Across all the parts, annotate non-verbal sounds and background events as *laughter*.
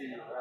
you.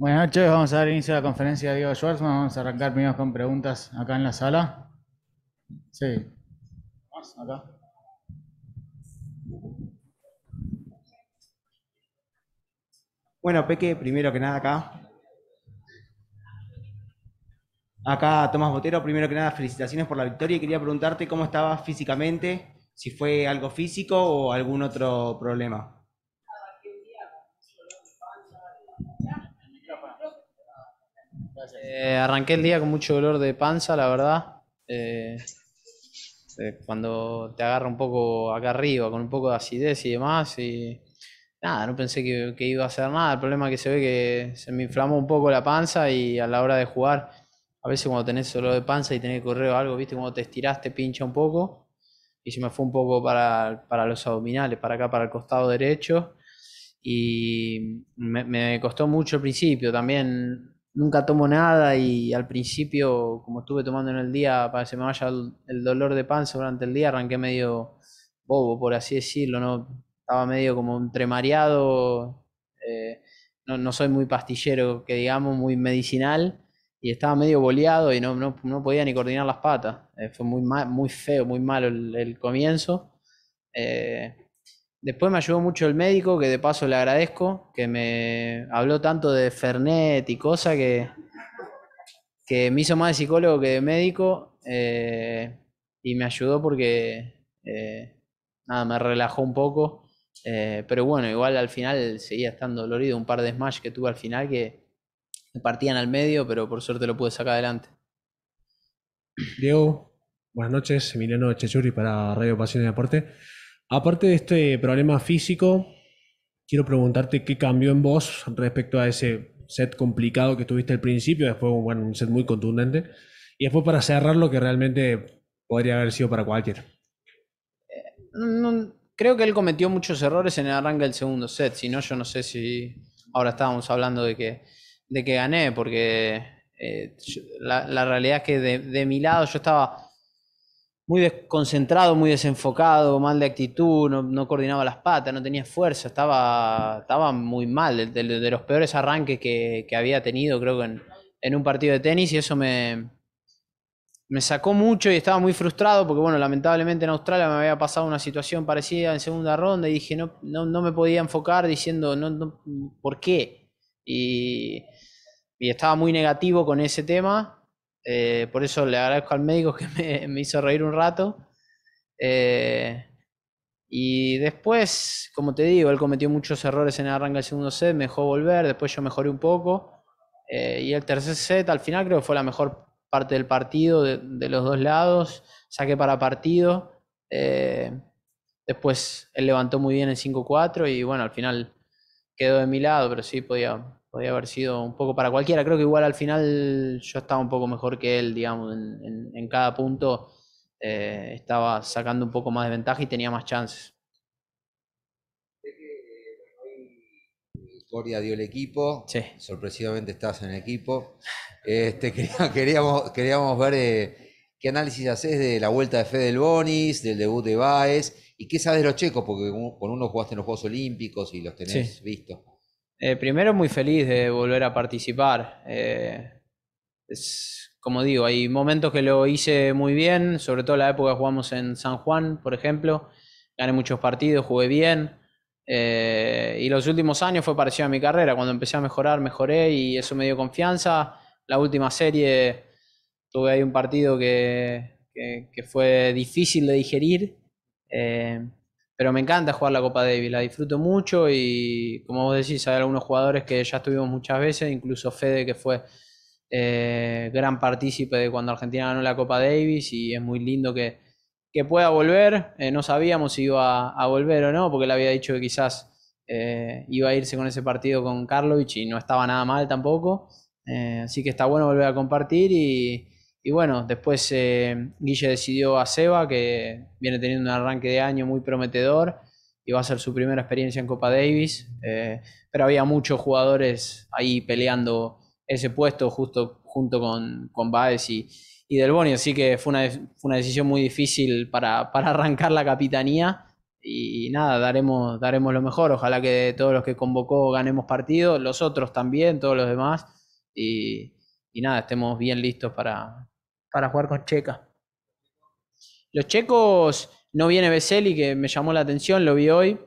Buenas noches, vamos a dar inicio a la conferencia de Diego Schwartzman. Vamos a arrancar primero con preguntas acá en la sala. Sí. acá? Bueno, Peque, primero que nada acá. Acá, Tomás Botero, primero que nada, felicitaciones por la victoria y quería preguntarte cómo estaba físicamente, si fue algo físico o algún otro problema. Eh, arranqué el día con mucho dolor de panza, la verdad. Eh, eh, cuando te agarra un poco acá arriba, con un poco de acidez y demás. Y nada, no pensé que, iba a hacer nada. El problema que se ve que se me inflamó un poco la panza y a la hora de jugar, a veces cuando tenés dolor de panza y tenés que correr o algo, viste, cuando te estiraste pincha un poco. Y se me fue un poco para, los abdominales, para acá, para el costado derecho. Y me, me costó mucho al principio también nunca tomo nada y al principio, como estuve tomando en el día para que se me vaya el, dolor de panza durante el día, arranqué medio bobo, por así decirlo, ¿no? Estaba medio como entremareado. Eh, no, soy muy pastillero, que digamos, muy medicinal, y estaba medio boleado y no, no, podía ni coordinar las patas. Eh, fue muy, muy feo, muy malo el, comienzo. Eh, Después me ayudó mucho el médico, que de paso le agradezco, que me habló tanto de Fernet y cosas que, me hizo más de psicólogo que de médico. Eh, y me ayudó porque eh, nada, me relajó un poco. Eh, pero bueno, igual al final seguía estando dolorido. Un par de smash que tuve al final que me partían al medio, pero por suerte lo pude sacar adelante. Diego, buenas noches. Emiliano Chechuri para Radio Pasión y Deporte. Aparte de este problema físico, quiero preguntarte qué cambió en vos respecto a ese set complicado que tuviste al principio, después bueno, un set muy contundente, y después para cerrar lo que realmente podría haber sido para cualquier. Eh, creo que él cometió muchos errores en el arranque del segundo set, si no yo no sé si ahora estábamos hablando de que, de que gané, porque eh, la, realidad es que de mi lado yo estaba muy desconcentrado, muy desenfocado, mal de actitud, no, no, coordinaba las patas, no tenía fuerza, estaba, estaba muy mal, de, los peores arranques que, había tenido creo que en, un partido de tenis y eso me, me sacó mucho y estaba muy frustrado porque bueno, lamentablemente en Australia me había pasado una situación parecida en segunda ronda y dije no, no, me podía enfocar diciendo no, ¿por qué? Y, y estaba muy negativo con ese tema eh, por eso le agradezco al médico que me, *laughs* hizo reír un rato. Eh, y después, como te digo, él cometió muchos errores en el arranque del segundo set, me dejó volver, después yo mejoré un poco. Eh, y el tercer set, al final creo que fue la mejor parte del partido, de, los dos lados, saqué para partido. después él levantó muy bien el 5-4 y bueno, al final quedó de mi lado, pero sí podía, podía haber sido un poco para cualquiera. Creo que igual al final yo estaba un poco mejor que él, digamos, en, cada punto eh, estaba sacando un poco más de ventaja y tenía más chances. Coria eh, dio el equipo, sorpresivamente estás en el equipo. Este, *laughs* queríamos, queríamos ver eh, qué análisis haces de la vuelta de Fede Bonis, del debut de Baez y qué sabes de los checos, porque con uno jugaste en los Juegos Olímpicos y los tenés vistos. Eh, primero muy feliz de volver a participar. Eh, es, como digo, hay momentos que lo hice muy bien, sobre todo la época que jugamos en San Juan, por ejemplo. Gané muchos partidos, jugué bien. Eh, y los últimos años fue parecido a mi carrera. Cuando empecé a mejorar, mejoré y eso me dio confianza. La última serie tuve ahí un partido que, fue difícil de digerir. Pero me encanta jugar la Copa Davis, la disfruto mucho y como vos decís, hay algunos jugadores que ya estuvimos muchas veces, incluso Fede que fue eh, gran partícipe de cuando Argentina ganó la Copa Davis y es muy lindo que, pueda volver. Eh, no sabíamos si iba a, volver o no, porque le había dicho que quizás eh, iba a irse con ese partido con Karlovic y no estaba nada mal tampoco. así que está bueno volver a compartir y, y bueno, después eh, Guille decidió a Seba, que viene teniendo un arranque de año muy prometedor y va a ser su primera experiencia en Copa Davis. Eh, pero había muchos jugadores ahí peleando ese puesto justo junto con, Baez y, y así que fue una, decisión muy difícil para, arrancar la capitanía. Y, nada, daremos, daremos lo mejor. Ojalá que todos los que convocó ganemos partido, los otros también, todos los demás. Y, y nada, estemos bien listos para, para jugar con Checa. Los checos, no viene Beceli que me llamó la atención, lo vi hoy.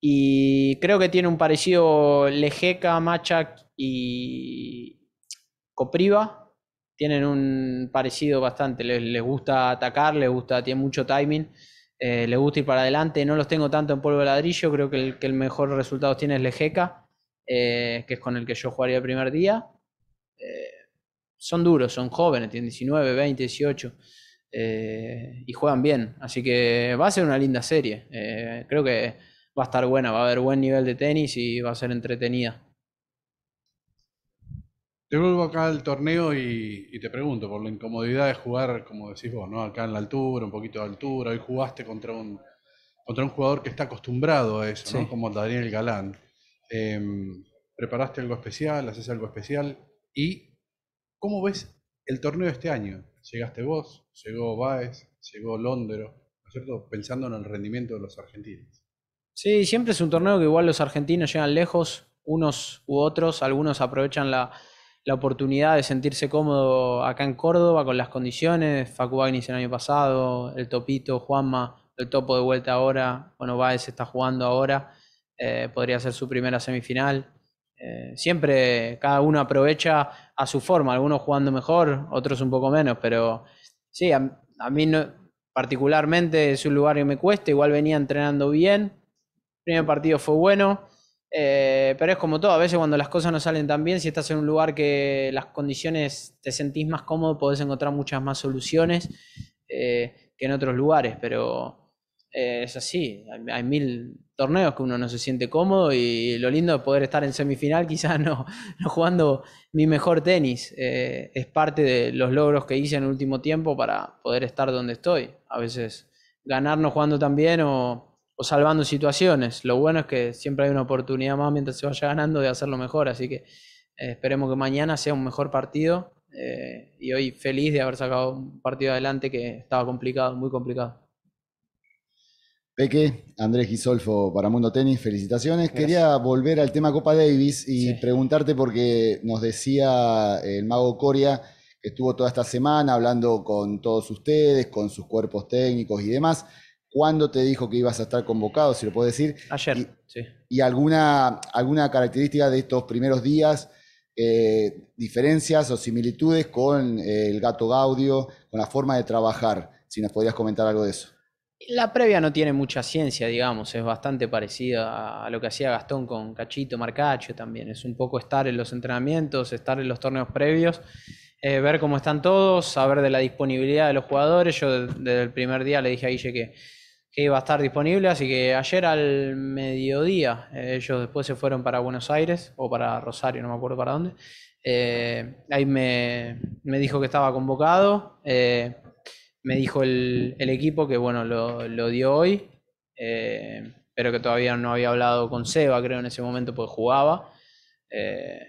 Y creo que tiene un parecido Lejeca, Machak y Copriva. Tienen un parecido bastante. Les, gusta atacar, les gusta, tiene mucho timing, eh, les gusta ir para adelante. No los tengo tanto en polvo de ladrillo. Creo que el, mejor resultado tiene es Lejeca, eh, que es con el que yo jugaría el primer día. Eh, son duros, son jóvenes, tienen 19, 20, 18 y juegan bien. Así que va a ser una linda serie. Eh, creo que va a estar buena, va a haber buen nivel de tenis y va a ser entretenida. Te vuelvo acá al torneo y, te pregunto, por la incomodidad de jugar, como decís vos, ¿no? acá en la altura, un poquito de altura, hoy jugaste contra un, contra un jugador que está acostumbrado a eso, como Daniel Galán. Em, ¿Preparaste algo especial? ¿Haces algo especial? ¿Y ¿Cómo ves el torneo de este año? Llegaste vos, llegó Baez, llegó Londero, ¿no es cierto? Pensando en el rendimiento de los argentinos. Sí, siempre es un torneo que igual los argentinos llegan lejos, unos u otros, algunos aprovechan la, oportunidad de sentirse cómodo acá en Córdoba con las condiciones, Facu Agnis el año pasado, el Topito, Juanma, el Topo de vuelta ahora, bueno, Baez está jugando ahora, eh, podría ser su primera semifinal. Eh, siempre cada uno aprovecha a su forma, algunos jugando mejor, otros un poco menos, pero sí, a, mí particularmente es un lugar que me cuesta, igual venía entrenando bien, el primer partido fue bueno, eh, pero es como todo, a veces cuando las cosas no salen tan bien, si estás en un lugar que las condiciones te sentís más cómodo, podés encontrar muchas más soluciones eh, que en otros lugares, pero eh, es así. Hay, mil torneos que uno no se siente cómodo y lo lindo de poder estar en semifinal, *laughs* quizás no, jugando mi mejor tenis. Eh, es parte de los logros que hice en el último tiempo para poder estar donde estoy. A veces ganar no jugando tan bien o, salvando situaciones. Lo bueno es que siempre hay una oportunidad más mientras se vaya ganando de hacerlo mejor. Así que eh, esperemos que mañana sea un mejor partido. y hoy feliz de haber sacado un partido adelante que estaba complicado, muy complicado. Peque, Andrés Gisolfo para Mundo Tenis, felicitaciones. Quería volver al tema Copa Davis y preguntarte porque nos decía el mago Coria que estuvo toda esta semana hablando con todos ustedes, con sus cuerpos técnicos y demás. ¿Cuándo te dijo que ibas a estar convocado, si lo puedo decir? Ayer, y, sí. ¿Y alguna, alguna característica de estos primeros días, eh, diferencias o similitudes con eh, el gato Gaudio, con la forma de trabajar? Si nos podrías comentar algo de eso. La previa no tiene mucha ciencia, digamos, es bastante parecida a lo que hacía Gastón con Cachito, Marcacho también. Es un poco estar en los entrenamientos, estar en los torneos previos, eh, ver cómo están todos, saber de la disponibilidad de los jugadores. Yo desde el primer día le dije a Guille que, iba a estar disponible, así que ayer al mediodía eh, ellos después se fueron para Buenos Aires o para Rosario, no me acuerdo para dónde. Eh, ahí me, dijo que estaba convocado me dijo el, equipo que bueno, lo, dio hoy, eh, pero que todavía no había hablado con Seba, creo, en ese momento, porque jugaba. Eh,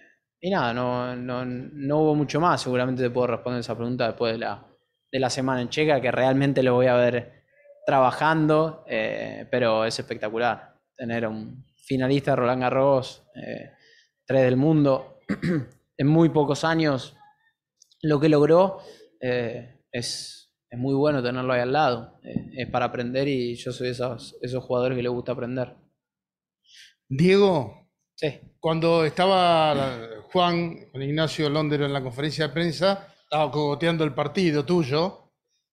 y nada, no, hubo mucho más. Seguramente te puedo responder esa pregunta después de la, semana en Checa, que realmente lo voy a ver trabajando, eh, pero es espectacular tener un finalista Roland Garros, tres del mundo, *clears throat* en muy pocos años, lo que logró es es muy bueno tenerlo ahí al lado. Es para aprender y yo soy esos, jugadores que le gusta aprender. Diego, sí. cuando estaba Juan con Ignacio Londero en la conferencia de prensa, estaba cogoteando el partido tuyo.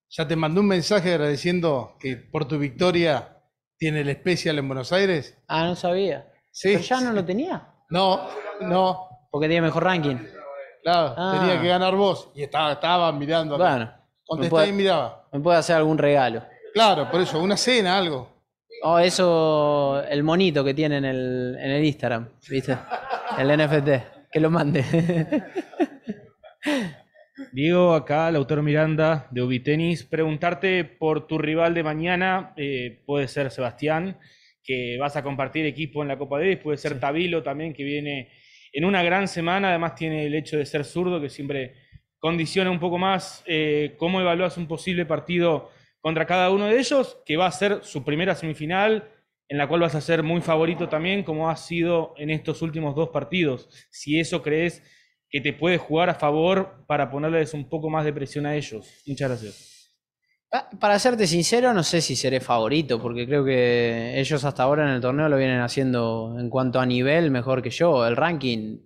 Ya te mandó un mensaje agradeciendo que por tu victoria tiene el especial en Buenos Aires. Ah, no sabía. ya no lo tenía. No, no. Porque tenía mejor ranking. Claro, tenía ah. que ganar vos y estaba, mirando y miraba. Me puede hacer algún regalo. Claro, por eso, una cena, algo. Oh, eso, el monito que tiene en el, Instagram, ¿viste? El NFT, que lo mande. *laughs* Diego, acá el autor Miranda de Ubitenis, preguntarte por tu rival de mañana, eh, puede ser Sebastián, que vas a compartir equipo en la Copa Davis, puede ser Tabilo también, que viene en una gran semana, además tiene el hecho de ser zurdo, que siempre condiciona un poco más eh, cómo evalúas un posible partido contra cada uno de ellos, que va a ser su primera semifinal, en la cual vas a ser muy favorito también, como ha sido en estos últimos dos partidos. Si eso crees que te puede jugar a favor para ponerles un poco más de presión a ellos. Muchas gracias. Para serte sincero, no sé si seré favorito, porque creo que ellos hasta ahora en el torneo lo vienen haciendo en cuanto a nivel mejor que yo. El ranking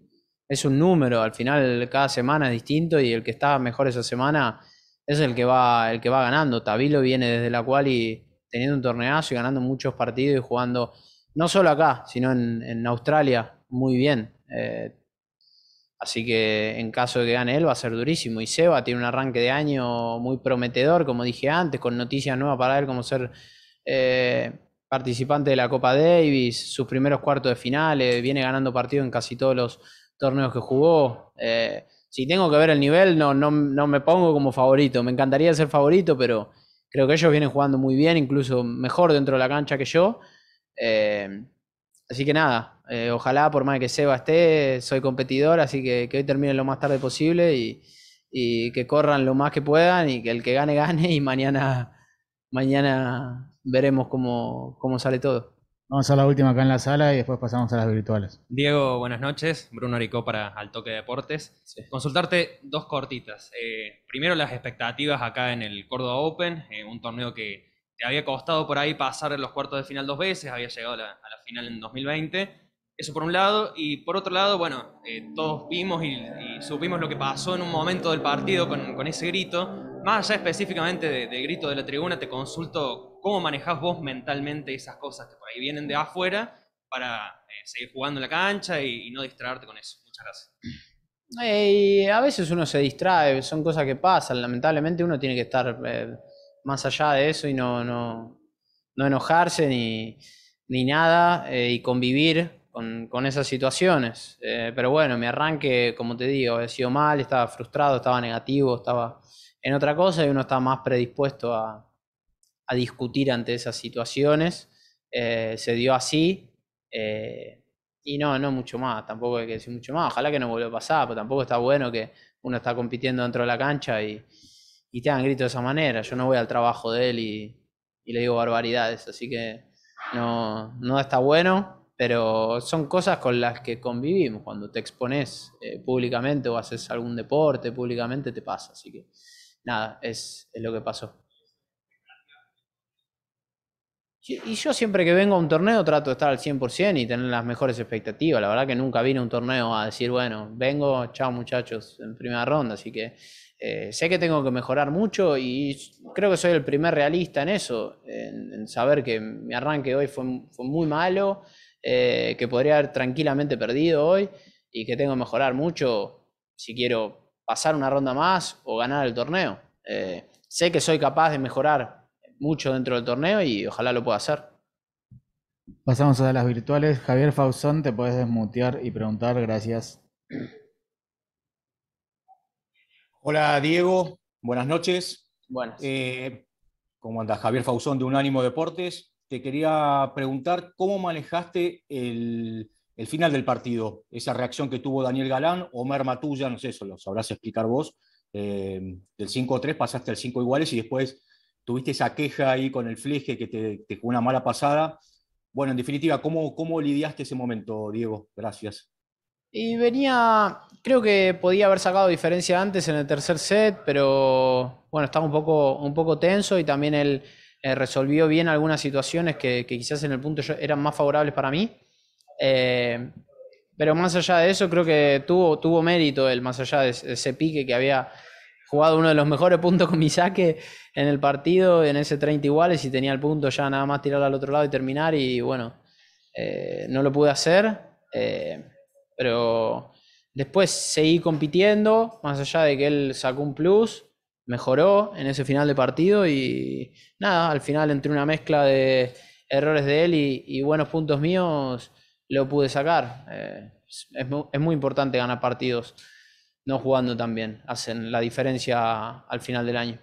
es un número, al final cada semana es distinto y el que está mejor esa semana es el que va, el que va ganando. Tabilo viene desde la cual y teniendo un torneazo y ganando muchos partidos y jugando, no solo acá, sino en, Australia, muy bien. Eh, así que en caso de que gane él va a ser durísimo. Y Seba tiene un arranque de año muy prometedor, como dije antes, con noticias nuevas para él, como ser... Eh, participante de la Copa Davis, sus primeros cuartos de finales, viene ganando partido en casi todos los torneos que jugó. Eh, si tengo que ver el nivel, no, no, me pongo como favorito. Me encantaría ser favorito, pero creo que ellos vienen jugando muy bien, incluso mejor dentro de la cancha que yo. Eh, así que nada, eh, ojalá por más que Seba esté, soy competidor, así que, que hoy terminen lo más tarde posible y, que corran lo más que puedan y que el que gane, gane y mañana, mañana veremos cómo sale todo. Vamos a la última acá en la sala y después pasamos a las virtuales. Diego, buenas noches. Bruno Aricó para Al Toque Deportes. Consultarte dos cortitas. Eh, primero, las expectativas acá en el Córdoba Open, eh, un torneo que te había costado por ahí pasar en los cuartos de final dos veces, había llegado a la, final en 2020. Eso por un lado. Y por otro lado, bueno, eh, todos vimos y, supimos lo que pasó en un momento del partido con, ese grito. Más allá específicamente del grito de la tribuna, te consulto cómo manejás vos mentalmente esas cosas que por ahí vienen de afuera para eh, seguir jugando en la cancha y, no distraerte con eso. Muchas gracias. Eh, a veces uno se distrae, son cosas que pasan. Lamentablemente uno tiene que estar eh, más allá de eso y no, enojarse ni, nada y convivir con, con esas situaciones. pero bueno, mi arranque, como te digo, he sido mal, estaba frustrado, estaba negativo, estaba en otra cosa y uno está más predispuesto a, a discutir ante esas situaciones. Eh, se dio así. Eh, y no, no mucho más, tampoco hay que decir mucho más. Ojalá que no vuelva a pasar, pero tampoco está bueno que uno está compitiendo dentro de la cancha y, te hagan grito de esa manera. Yo no voy al trabajo de él y, le digo barbaridades, así que no, no está bueno, pero son cosas con las que convivimos. Cuando te expones eh, públicamente o haces algún deporte públicamente, te pasa. Así que nada, es, es lo que pasó. Y yo siempre que vengo a un torneo trato de estar al 100% y tener las mejores expectativas. La verdad que nunca vine a un torneo a decir, bueno, vengo, chao muchachos, en primera ronda. Así que eh, sé que tengo que mejorar mucho y creo que soy el primer realista en eso, en, saber que mi arranque hoy fue, muy malo, eh, que podría haber tranquilamente perdido hoy y que tengo que mejorar mucho si quiero pasar una ronda más o ganar el torneo. Eh, sé que soy capaz de mejorar mucho dentro del torneo y ojalá lo pueda hacer. Pasamos a las virtuales. Javier Fausón, te puedes desmutear y preguntar, gracias. Hola Diego, buenas noches. Buenas. Eh, ¿Cómo andas? Javier Fausón de Unánimo Deportes. Te quería preguntar cómo manejaste el, final del partido, esa reacción que tuvo Daniel Galán, Omer tuya no sé, eso lo sabrás explicar vos. Eh, del 5-3 pasaste al 5 iguales y después tuviste esa queja ahí con el fleje que te, fue una mala pasada. Bueno, en definitiva, ¿cómo, ¿cómo lidiaste ese momento, Diego? Gracias. Y venía, creo que podía haber sacado diferencia antes en el tercer set, pero bueno, estaba un poco, un poco tenso y también él eh, resolvió bien algunas situaciones que, quizás en el punto eran más favorables para mí. Eh, pero más allá de eso, creo que tuvo, tuvo mérito el más allá de ese pique que había jugado uno de los mejores puntos con mi saque en el partido, en ese 30 iguales, y tenía el punto ya nada más tirar al otro lado y terminar, y bueno, eh, no lo pude hacer, eh, pero después seguí compitiendo, más allá de que él sacó un plus, mejoró en ese final de partido, y nada, al final entre una mezcla de errores de él y, buenos puntos míos, lo pude sacar. Eh, es muy importante ganar partidos no jugando tan bien, hacen la diferencia al final del año.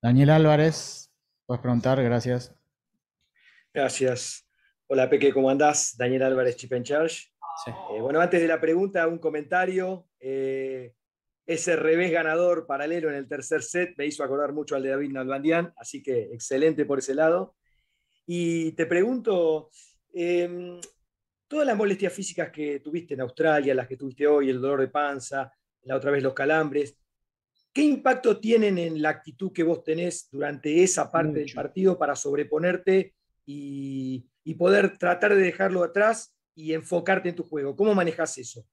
Daniel Álvarez, puedes preguntar, gracias. Gracias. Hola Peque, ¿cómo andás? Daniel Álvarez, Chip and Charge. Eh, bueno, antes de la pregunta, un comentario. Eh, ese revés ganador paralelo en el tercer set me hizo acordar mucho al de David Nalbandian, así que excelente por ese lado. Y te pregunto, em, todas las molestias físicas que tuviste en Australia, las que tuviste hoy, el dolor de panza, la otra vez los calambres, ¿qué impacto tienen en la actitud que vos tenés durante esa parte del partido para sobreponerte y, poder tratar de dejarlo atrás y enfocarte en tu juego? ¿Cómo manejas eso?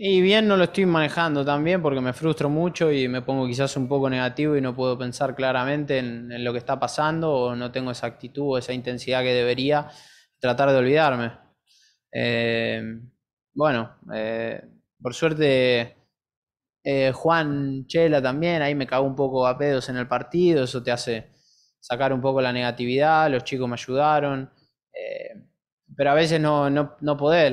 Y bien, no lo estoy manejando también porque me frustro mucho y me pongo quizás un poco negativo y no puedo pensar claramente en lo que está pasando o no tengo esa actitud o esa intensidad que debería tratar de olvidarme eh, bueno, eh, por suerte, eh, Juan Chela también, ahí me cago un poco a pedos en el partido, eso te hace sacar un poco la negatividad, los chicos me ayudaron, pero a veces no, no, no podés,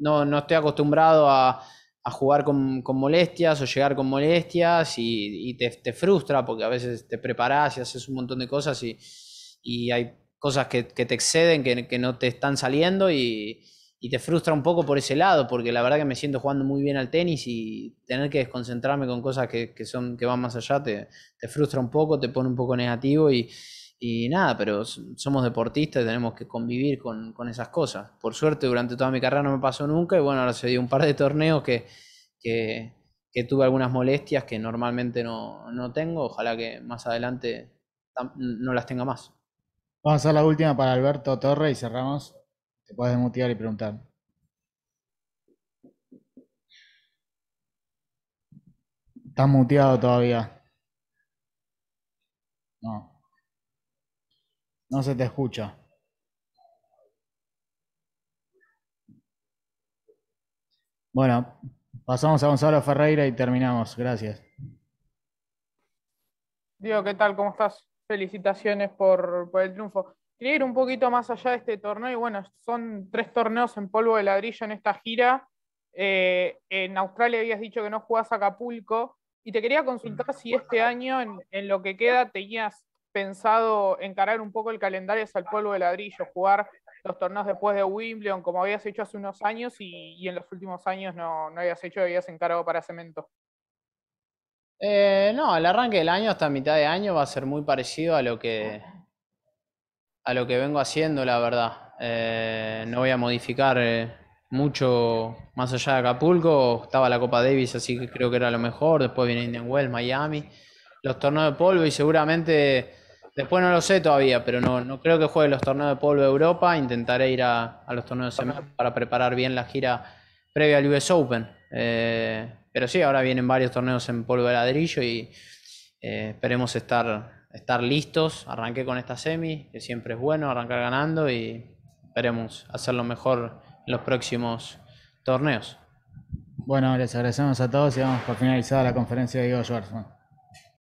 no, estoy acostumbrado a, jugar con, molestias o llegar con molestias y, te, frustra porque a veces te preparás y haces un montón de cosas y, y hay cosas que, te exceden, que, no te están saliendo y, te frustra un poco por ese lado, porque la verdad que me siento jugando muy bien al tenis y tener que desconcentrarme con cosas que, son, que van más allá te, frustra un poco, te pone un poco negativo y, nada, pero somos deportistas y tenemos que convivir con, esas cosas. Por suerte, durante toda mi carrera no me pasó nunca y bueno, ahora se dio un par de torneos que, tuve algunas molestias que normalmente no, tengo. Ojalá que más adelante no las tenga más. Vamos a hacer la última para Alberto Torre y cerramos. Te puedes mutear y preguntar. ¿Estás muteado todavía? No. No se te escucha. Bueno, pasamos a Gonzalo Ferreira y terminamos. Gracias. Diego, ¿qué tal? ¿Cómo estás? Felicitaciones por, el triunfo. Quería ir un poquito más allá de este torneo y bueno, son tres torneos en polvo de ladrillo en esta gira. Eh, en Australia habías dicho que no jugás a Acapulco y te quería consultar si este año, en, lo que queda, tenías pensado encarar un poco el calendario el polvo de ladrillo, jugar los torneos después de Wimbledon, como habías hecho hace unos años y, en los últimos años no, no habías hecho, habías encarado para cemento. Eh, no, el arranque del año hasta mitad de año va a ser muy parecido a lo que, a lo que vengo haciendo, la verdad. Eh, no voy a modificar eh, mucho más allá de Acapulco. Estaba la Copa Davis, así que creo que era lo mejor. Después viene Indian Wells, Miami, los torneos de polvo y seguramente, después no lo sé todavía, pero no, no creo que juegue los torneos de polvo de Europa. Intentaré ir a, los torneos de semana para preparar bien la gira previa al US Open. Eh, pero sí, ahora vienen varios torneos en polvo de ladrillo y eh, esperemos estar, estar listos. Arranqué con esta semi, que siempre es bueno arrancar ganando y esperemos hacerlo mejor en los próximos torneos. Bueno, les agradecemos a todos y vamos por finalizada la conferencia de Diego Schwarzman.